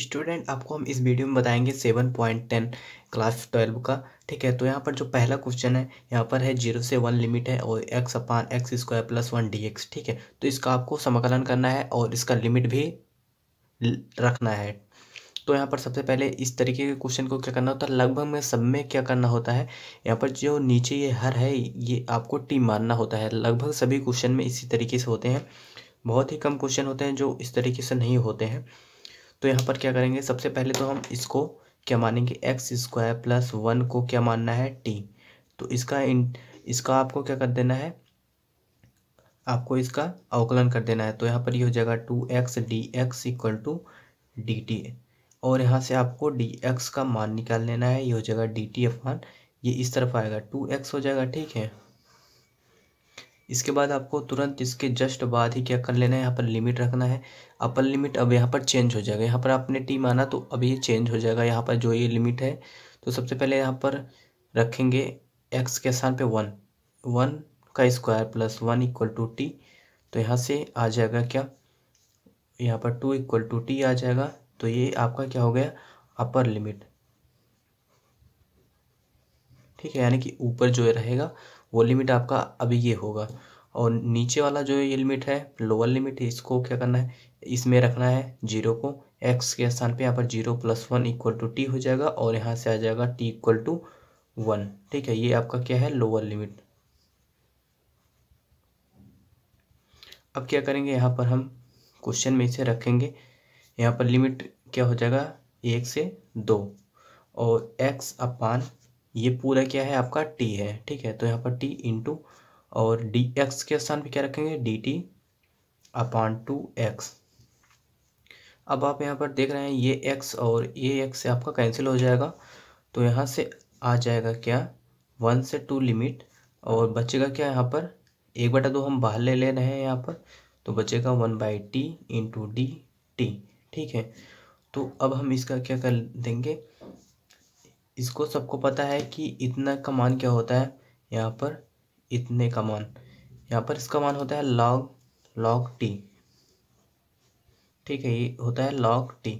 student आपको हम इस वीडियो में बताएंगे seven point ten class twelve का ठीक है तो यहाँ पर जो पहला क्वेश्चन है यहाँ पर है जीरो से वन लिमिट है और x upon x square plus one d x ठीक है तो इसका आपको समाकलन करना है और इसका लिमिट भी रखना है तो यहाँ पर सबसे पहले इस तरीके के क्वेश्चन को क्या करना होता है लगभग में सब में क्या करना होता है यहाँ पर जो नीचे ये हर है ये आपको टी मानना होता है लगभग सभी क्वेश्चन में इसी तरीके से होते हैं बहुत ही कम क्वेश्चन होते हैं जो इस तरीके से नहीं होते हैं तो यहाँ पर क्या करेंगे सबसे पहले तो हम इसको क्या मानेंगे एक्स स्क्वायर प्लस वन को क्या मानना है टी तो इसका इन इसका आपको क्या कर देना है आपको इसका अवकलन कर देना है तो यहाँ पर ये यह हो जाएगा two x d x equal to d t और यहाँ से आपको डी एक्स का मान निकाल लेना है ये हो जाएगा डी टी अपॉन ये इस तरफ आएगा टू एक्स हो जाएगा ठीक है इसके बाद आपको तुरंत इसके जस्ट बाद ही क्या कर लेना है यहाँ पर लिमिट रखना है अपर लिमिट अब यहाँ पर चेंज हो जाएगा यहाँ पर आपने टी माना तो अब ये चेंज हो जाएगा यहाँ पर जो ये लिमिट है तो सबसे पहले यहाँ पर रखेंगे एक्स के स्थान पे वन वन का square plus one equal to t तो यहाँ से आ जाएगा क्या यहाँ पर टू इक्वल टू टी आ जाएगा तो ये आपका क्या हो गया अपर लिमिट ठीक है यानी कि ऊपर जो रहेगा वो लिमिट आपका अभी ये होगा और नीचे वाला जो ये लिमिट है लोअर लिमिट है इसको क्या करना है इसमें रखना है जीरो को एक्स के स्थान पे यहाँ पर zero plus one equal to t हो जाएगा और यहाँ से आ जाएगा टी इक्वल टू वन ठीक है ये आपका क्या है लोअर लिमिट अब क्या करेंगे यहाँ पर हम क्वेश्चन में इसे रखेंगे यहाँ पर लिमिट क्या हो जाएगा एक से दो और एक्स अपान ये पूरा क्या है आपका टी है ठीक है तो यहाँ पर टी इंटू और डी एक्स के स्थान पे क्या रखेंगे d t upon two x अब आप यहाँ पर देख रहे हैं ये एक्स और ये एक्स से आपका कैंसिल हो जाएगा तो यहाँ से आ जाएगा क्या वन से टू लिमिट और बचेगा क्या यहाँ पर एक बटा दो हम बाहर ले ले रहे हैं यहाँ पर तो बचेगा one by t into D t ठीक है तो अब हम इसका क्या कर देंगे इसको सबको पता है कि इतना का मान क्या होता है यहाँ पर इतने का मान यहाँ पर इसका मान होता है लॉग लॉग टी ठीक है ये होता है लॉग टी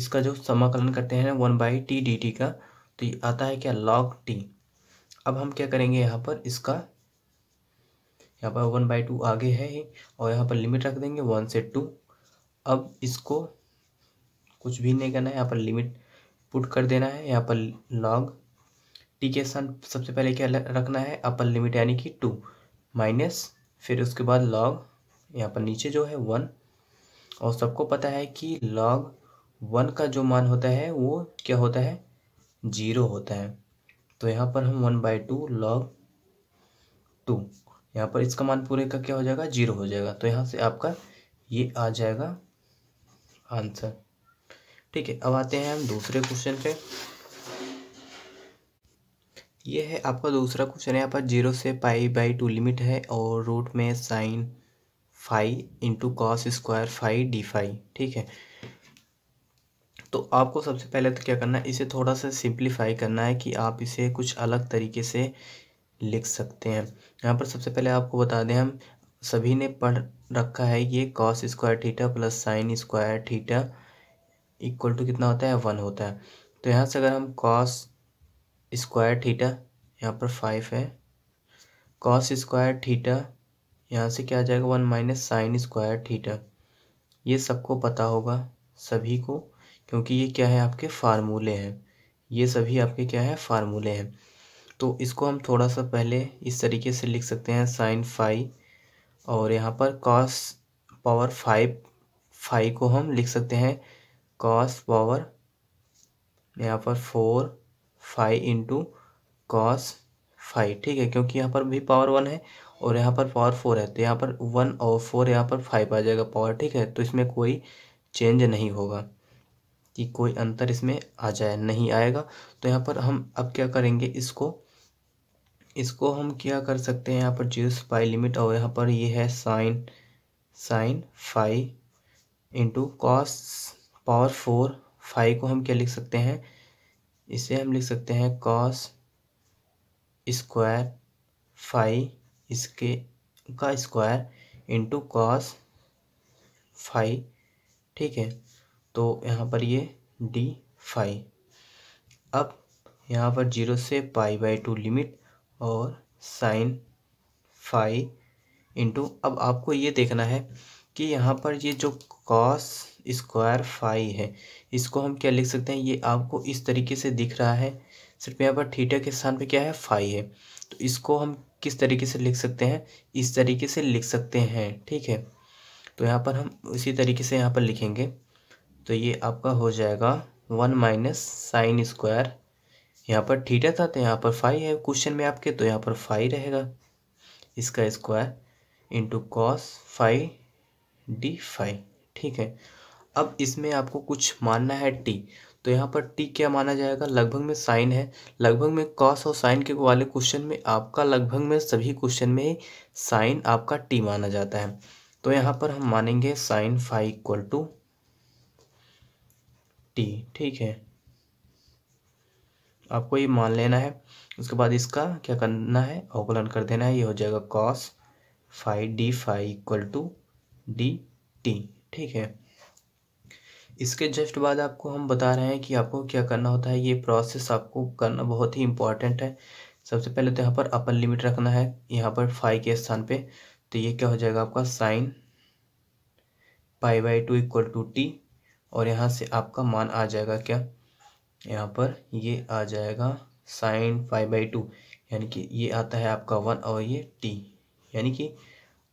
इसका जो समाकलन करते हैं one by t d t का तो ये आता है क्या लॉग टी अब हम क्या करेंगे यहाँ पर इसका यहाँ पर वन बाई टू आगे है ही और यहाँ पर लिमिट रख देंगे वन से टू अब इसको कुछ भी नहीं करना है यहाँ पर लिमिट पुट कर देना है यहाँ पर लॉग टी के स्थान सबसे पहले क्या रखना है अपर लिमिट यानी कि टू माइनस फिर उसके बाद लॉग यहाँ पर नीचे जो है वन और सबको पता है कि लॉग वन का जो मान होता है वो क्या होता है जीरो होता है तो यहाँ पर हम one by two log two यहाँ पर इसका मान पूरे का क्या हो जाएगा जीरो हो जाएगा तो यहाँ से आपका ये आ जाएगा आंसर ठीक है अब आते हैं हम दूसरे क्वेश्चन पे ये है आपका दूसरा क्वेश्चन है यहाँ पर जीरो से पाई बाई टू लिमिट है और रूट में sine five into cos square five d five ठीक है तो आपको सबसे पहले तो क्या करना है इसे थोड़ा सा सिंप्लीफाई करना है कि आप इसे कुछ अलग तरीके से लिख सकते हैं यहाँ पर सबसे पहले आपको बता दें हम सभी ने पढ़ रखा है ये cos square theta plus sine square theta equal to कितना होता है वन होता है तो यहाँ से अगर हम कॉस स्क्वायर थीटा यहाँ पर फाइव है कॉस स्क्वायर थीटा यहाँ से क्या आ जाएगा one minus sine square theta ये सबको पता होगा सभी को क्योंकि ये क्या है आपके फार्मूले हैं ये सभी आपके क्या है फार्मूले हैं तो इसको हम थोड़ा सा पहले इस तरीके से लिख सकते हैं साइन फाइव और यहाँ पर कॉस पावर फाइव फाइव को हम लिख सकते हैं कॉस पावर यहाँ पर four five into cos five ठीक है क्योंकि यहाँ पर भी पावर वन है और यहाँ पर पावर फोर है तो यहाँ पर वन और फोर यहाँ पर फाइव आ जाएगा पावर ठीक है तो इसमें कोई चेंज नहीं होगा कि कोई अंतर इसमें आ जाए नहीं आएगा तो यहाँ पर हम अब क्या करेंगे इसको इसको हम क्या कर सकते हैं यहाँ पर जीरो से पाई लिमिट और यहाँ पर ये यह है sine sine five into cos power four five को हम क्या लिख सकते हैं इसे हम लिख सकते हैं कॉस स्क्वायर फाइव इसके का स्क्वायर इंटू कॉस फाइव ठीक है तो यहाँ पर ये डी फाइव अब यहाँ पर जीरो से पाई बाई टू लिमिट और साइन फाइव इंटू अब आपको ये देखना है कि यहाँ पर ये जो कॉस स्क्वायर फाई है इसको हम क्या लिख सकते हैं ये आपको इस तरीके से दिख रहा है सिर्फ यहाँ पर थीटा के स्थान पे क्या है फाई है तो इसको हम किस तरीके से लिख सकते हैं इस तरीके से लिख सकते हैं ठीक है तो यहाँ पर हम इसी तरीके से यहाँ पर लिखेंगे तो ये आपका हो जाएगा वन माइनस साइन स्क्वायर यहाँ पर थीटा था तो यहाँ पर फाइव है क्वेश्चन में आपके तो यहाँ पर फाई रहेगा इसका square into cos phi d five ठीक है अब इसमें आपको कुछ मानना है टी तो यहाँ पर टी क्या माना जाएगा लगभग में साइन है लगभग में कॉस और साइन के वाले क्वेश्चन में आपका लगभग में सभी क्वेश्चन में साइन आपका टी माना जाता है तो यहाँ पर हम मानेंगे sine five equal to t ठीक है आपको ये मान लेना है उसके बाद इसका क्या करना है अवकलन कर देना है ये हो जाएगा cos five d five equal to d t ठीक है इसके जस्ट बाद आपको हम बता रहे हैं कि आपको क्या करना होता है ये प्रोसेस आपको करना बहुत ही इंपॉर्टेंट है सबसे पहले तो यहाँ पर अपर लिमिट रखना है यहाँ पर फाइव के स्थान पे तो ये क्या हो जाएगा आपका sine pi by two equal to t और यहाँ से आपका मान आ जाएगा क्या यहाँ पर ये आ जाएगा साइन फाइव बाई टू यानी कि ये आता है आपका वन और ये टी यानी कि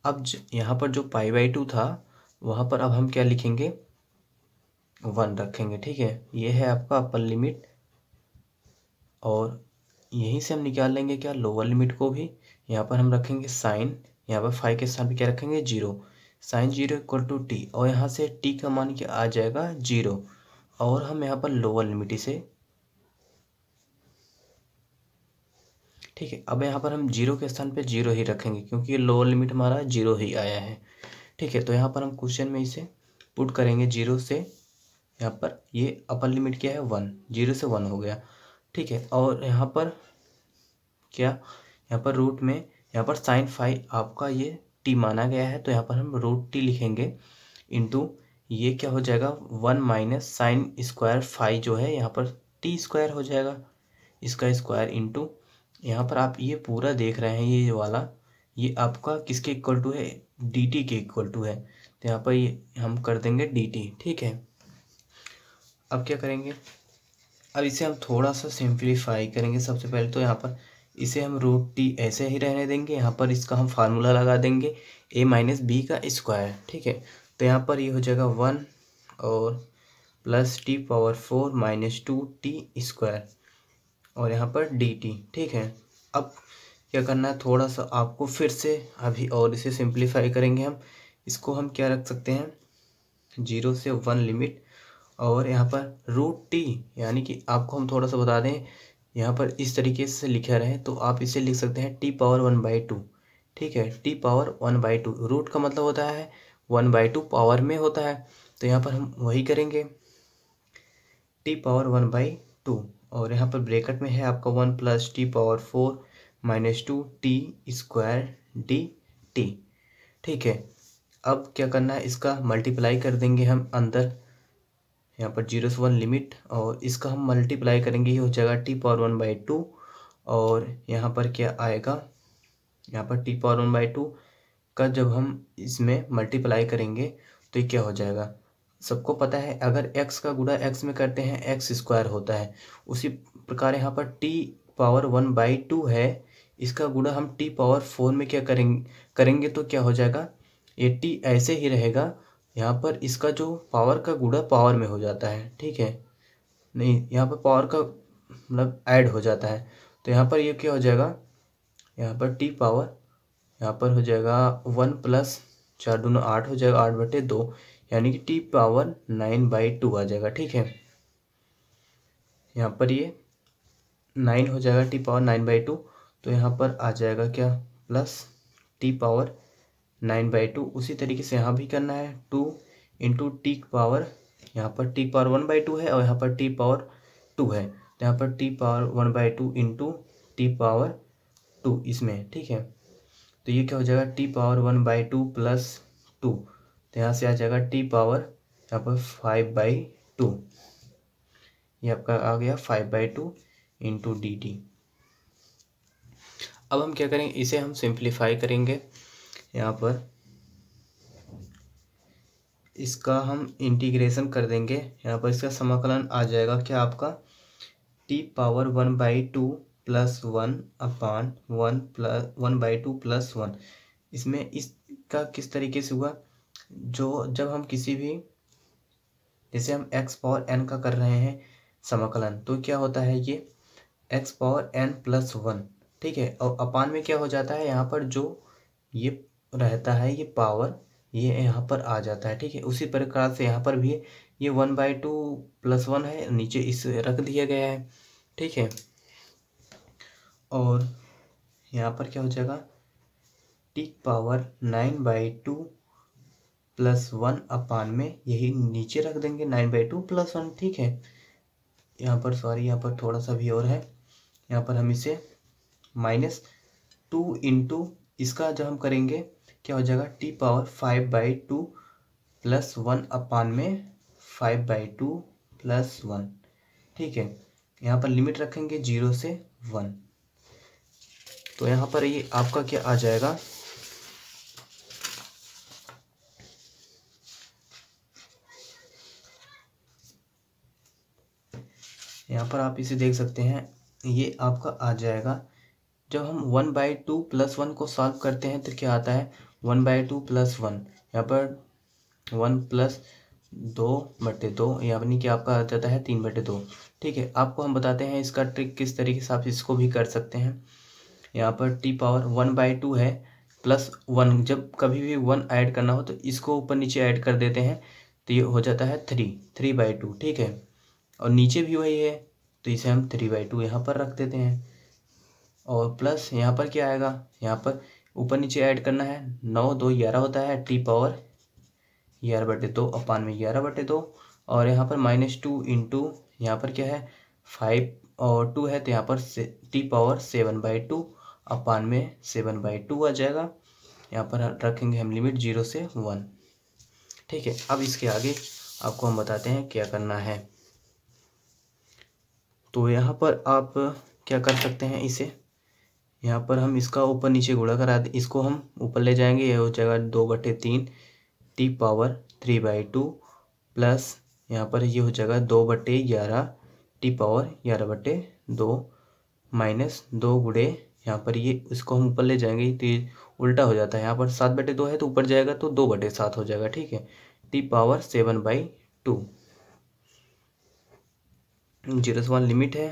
अब यहाँ पर जो पाई बाई टू था वहाँ पर अब हम क्या लिखेंगे वन रखेंगे ठीक है ये है आपका अपर लिमिट और यहीं से हम निकाल लेंगे क्या लोअर लिमिट को भी यहाँ पर हम रखेंगे साइन यहाँ पर फाइव के स्थान पर क्या रखेंगे zero sine zero equal to t और यहाँ से टी का मान क्या आ जाएगा जीरो और हम यहाँ पर लोअर लिमिट इसे ठीक है अब यहाँ पर हम जीरो के स्थान पे जीरो ही रखेंगे क्योंकि ये लोअर लिमिट हमारा जीरो ही आया है ठीक है तो यहाँ पर हम क्वेश्चन में इसे पुट करेंगे जीरो से यहाँ पर ये अपर लिमिट क्या है वन जीरो से वन हो गया ठीक है और यहाँ पर क्या यहाँ पर रूट में यहाँ पर साइन फाइव आपका ये टी माना गया है तो यहाँ पर हम रूट टी लिखेंगे इंटू ये क्या हो जाएगा one minus sine square five जो है यहाँ पर टी स्क्वायर हो जाएगा इसका स्क्वायर इंटू यहाँ पर आप ये पूरा देख रहे हैं ये वाला ये आपका किसके इक्वल टू है डी टी के इक्वल टू है तो यहाँ पर ये हम कर देंगे डी टी ठीक है अब क्या करेंगे अब इसे हम थोड़ा सा सिंप्लीफाई करेंगे सबसे पहले तो यहाँ पर इसे हम रूट टी ऐसे ही रहने देंगे यहाँ पर इसका हम फार्मूला लगा देंगे ए माइनस बी का स्क्वायर ठीक है तो यहाँ पर ये यह हो जाएगा वन और plus T power four minus two t square और यहाँ पर डी टी ठीक है अब क्या करना है थोड़ा सा आपको फिर से अभी और इसे सिंप्लीफाई करेंगे हम इसको हम क्या रख सकते हैं जीरो से वन लिमिट और यहाँ पर रूट टी यानी कि आपको हम थोड़ा सा बता दें यहाँ पर इस तरीके से लिखा रहे तो आप इसे लिख सकते हैं t power one by two ठीक है T power one by two root का मतलब होता है वन बाई टू पावर में होता है तो यहाँ पर हम वही करेंगे t power one by two और यहाँ पर ब्रेकेट में है आपका one plus T power four minus two t square d t ठीक है अब क्या करना है इसका मल्टीप्लाई कर देंगे हम अंदर यहाँ पर जीरो से वन लिमिट और इसका हम मल्टीप्लाई करेंगे ये हो जाएगा T power one by two और यहाँ पर क्या आएगा यहाँ पर T power one by two का जब हम इसमें मल्टीप्लाई करेंगे तो ये क्या हो जाएगा सबको पता है अगर x का गुड़ा x में करते हैं एक्स स्क्वायर होता है उसी प्रकार यहाँ पर t power one by two है इसका गुड़ा हम t पावर फोर में क्या करेंगे करेंगे तो क्या हो जाएगा ये t ऐसे ही रहेगा यहाँ पर इसका जो पावर का गुड़ा पावर में हो जाता है ठीक है नहीं यहाँ पर पावर का मतलब ऐड हो जाता है तो यहाँ पर ये क्या हो जाएगा यहाँ पर टी पावर यहाँ पर हो जाएगा वन प्लस चार दोनों आठ हो जाएगा आठ बटे दो यानी कि T power nine by two आ जाएगा ठीक है यहाँ पर ये नाइन हो जाएगा T power nine by two तो यहाँ पर आ जाएगा क्या plus T power nine by two उसी तरीके से यहाँ भी करना है टू इंटू टी पावर यहाँ पर T power one by two है और यहाँ पर टी पावर टू है तो यहाँ पर T power one by two into T power two इसमें ठीक है तो ये क्या हो जाएगा T power one by two plus two यहाँ से आ जाएगा टी पावर यहाँ पर फाइव बाई टू ये आपका आ गया five by two into D T अब हम क्या करेंगे इसे हम सिंप्लीफाई करेंगे यहाँ पर इसका हम इंटीग्रेशन कर देंगे यहाँ पर इसका समाकलन आ जाएगा क्या आपका T power one by two plus one upon one plus one by two plus one इसमें इसका किस तरीके से हुआ जो जब हम किसी भी जैसे हम एक्स पावर एन का कर रहे हैं समाकलन तो क्या होता है ये x power n plus one ठीक है और अपान में क्या हो जाता है यहाँ पर जो ये रहता है ये पावर ये यहाँ पर आ जाता है ठीक है उसी प्रकार से यहाँ पर भी ये one by two plus one है नीचे इस रख दिया गया है ठीक है और यहाँ पर क्या हो जाएगा T power nine by two plus one upon में यही नीचे रख देंगे nine by two plus one ठीक है यहाँ पर सॉरी यहाँ पर थोड़ा सा भी और है यहाँ पर हम इसे माइनस टू इंटू इसका जब हम करेंगे क्या हो जाएगा T power five by two plus one upon में five by two plus one ठीक है यहाँ पर लिमिट रखेंगे जीरो से वन तो यहाँ पर ये आपका क्या आ जाएगा यहाँ पर आप इसे देख सकते हैं ये आपका आ जाएगा जब हम one by two plus one को सॉल्व करते हैं तो क्या आता है one by two plus one यहाँ पर वन प्लस दो बटे दो यानी कि आपका आ जाता है तीन बटे दो ठीक है आपको हम बताते हैं इसका ट्रिक किस तरीके से आप इसको भी कर सकते हैं यहाँ पर T power one by two है प्लस वन जब कभी भी वन ऐड करना हो तो इसको ऊपर नीचे ऐड कर देते हैं तो ये हो जाता है थ्री थ्री बाई टू ठीक है और नीचे भी वही है तो इसे हम थ्री बाई टू यहाँ पर रख देते हैं और प्लस यहाँ पर क्या आएगा यहाँ पर ऊपर नीचे ऐड करना है नौ दो ग्यारह होता है टी पावर ग्यारह बटे दो अपान में ग्यारह बटे दो और यहाँ पर माइनस टू इंटू यहाँ पर क्या है फाइव और टू है तो यहाँ पर T power seven by two upon में सेवन बाई टू आ जाएगा यहाँ पर रखेंगे हम लिमिट जीरो से वन ठीक है अब इसके आगे आपको हम बताते हैं क्या करना है तो यहाँ पर आप क्या कर सकते हैं इसे यहाँ पर हम इसका ऊपर नीचे गुड़ा करा दे इसको हम ऊपर ले जाएंगे यह हो जाएगा दो बटे तीन T power three by two plus यहाँ पर ये हो जाएगा दो बटे ग्यारह टी पावर ग्यारह बटे दो माइनस दो गुड़े यहाँ पर ये इसको हम ऊपर ले जाएंगे तो ये उल्टा हो जाता है यहाँ पर सात बटे दो है तो ऊपर जाएगा तो दो बटे सात हो जाएगा ठीक है T power seven by two zero से वन लिमिट है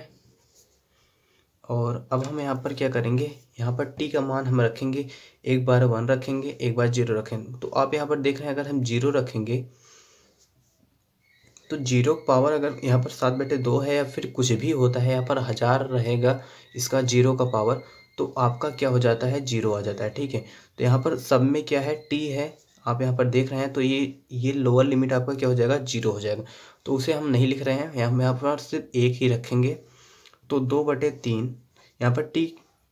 और अब हम यहाँ पर क्या करेंगे यहाँ पर टी का मान हम रखेंगे एक बार वन रखेंगे एक बार जीरो रखेंगे तो आप यहाँ पर देख रहे हैं अगर हम जीरो रखेंगे तो जीरो पावर अगर यहाँ पर सात बटे दो है या फिर कुछ भी होता है यहाँ पर हज़ार रहेगा इसका जीरो का पावर तो आपका क्या हो जाता है जीरो आ जाता है ठीक है तो यहाँ पर सब में क्या है टी है आप यहाँ पर देख रहे हैं तो ये ये लोअर लिमिट आपका क्या हो जाएगा जीरो हो जाएगा तो उसे हम नहीं लिख रहे हैं यहाँ हम यहाँ पर सिर्फ एक ही रखेंगे तो दो बटे तीन यहाँ पर टी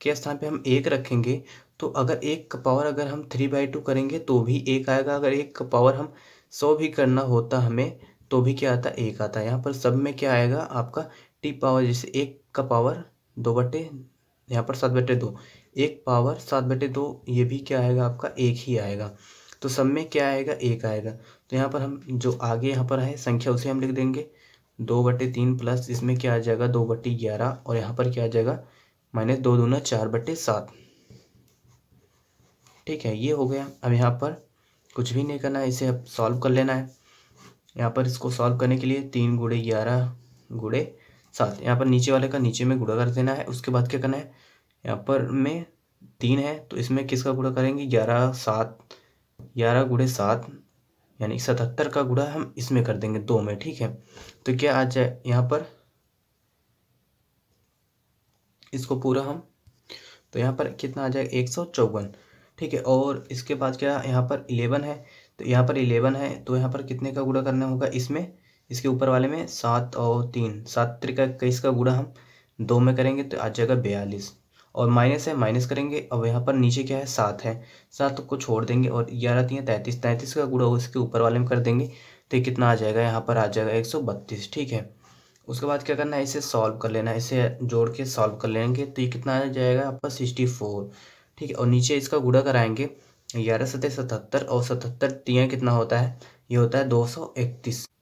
के स्थान पे हम एक रखेंगे तो अगर एक का पावर अगर हम थ्री बाई टू करेंगे तो भी एक आएगा अगर एक का पावर हम सौ भी करना होता हमें तो भी क्या आता एक आता है यहाँ पर सब में क्या आएगा आपका टी पावर जैसे एक का पावर दो बटे यहाँ पर सात बटे दो एक पावर सात बटे दो ये भी क्या आएगा आपका एक ही आएगा तो सब में क्या आएगा एक आएगा तो यहाँ पर हम जो आगे यहाँ पर है संख्या उसे हम लिख देंगे दो बटे तीन प्लस इसमें क्या आ जाएगा दो बटे ग्यारह और यहाँ पर क्या आ जाएगा माइनस दो दूना चार बटे सात ठीक है ये हो गया अब यहाँ पर कुछ भी नहीं करना है इसे अब सॉल्व कर लेना है यहाँ पर इसको सॉल्व करने के लिए तीन गुड़े ग्यारह गुड़े सात यहाँ पर नीचे वाले का नीचे में गुड़ा कर देना है उसके बाद क्या करना है यहाँ पर में तीन है तो इसमें किसका गुड़ा करेंगे ग्यारह सात ग्यारह गुड़े सात यानी सतहत्तर का गुड़ा हम इसमें कर देंगे दो में ठीक है तो क्या आ जाए यहाँ पर इसको पूरा हम तो यहाँ पर कितना आ जाएगा एक सौ चौवन ठीक है और इसके बाद क्या यहाँ पर इलेवन है तो यहाँ पर इलेवन है तो यहाँ पर कितने का गुड़ा करना होगा इसमें इसके ऊपर वाले में सात और तीन सात त्रिका इक्कीस का गुड़ा हम दो में करेंगे तो आ जाएगा बयालीस और माइनस है माइनस करेंगे अब यहाँ पर नीचे क्या है सात है सात को छोड़ देंगे और ग्यारह तीन तैंतीस तैंतीस का गुड़ा उसके ऊपर वाले में कर देंगे तो कितना आ जाएगा यहाँ पर आ जाएगा एक सौ बत्तीस ठीक है उसके बाद क्या करना है इसे सॉल्व कर लेना है इसे जोड़ के सॉल्व कर लेंगे तो ये कितना आ जाएगा आपका सिक्सटी फोर ठीक है और नीचे इसका गुड़ा कराएंगे ग्यारह सतह सतहत्तर और सतहत्तर तिया कितना होता है ये होता है दो सौ इकतीस